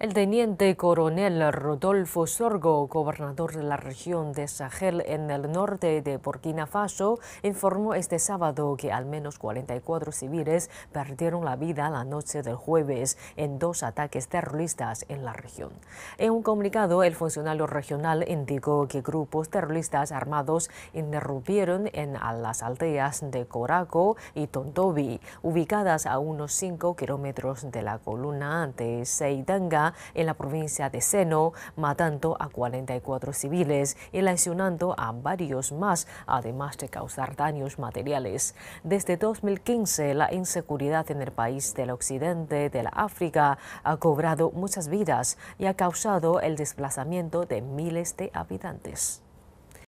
El teniente coronel Rodolfo Sorgo, gobernador de la región de Sahel en el norte de Burkina Faso, informó este sábado que al menos 44 civiles perdieron la vida la noche del jueves en dos ataques terroristas en la región. En un comunicado, el funcionario regional indicó que grupos terroristas armados interrumpieron en las aldeas de Coraco y Tontobi, ubicadas a unos 5 kilómetros de la columna de Seidanga en la provincia de Seno, matando a 44 civiles y lesionando a varios más, además de causar daños materiales. Desde 2015, la inseguridad en el país del occidente de África ha cobrado muchas vidas y ha causado el desplazamiento de miles de habitantes.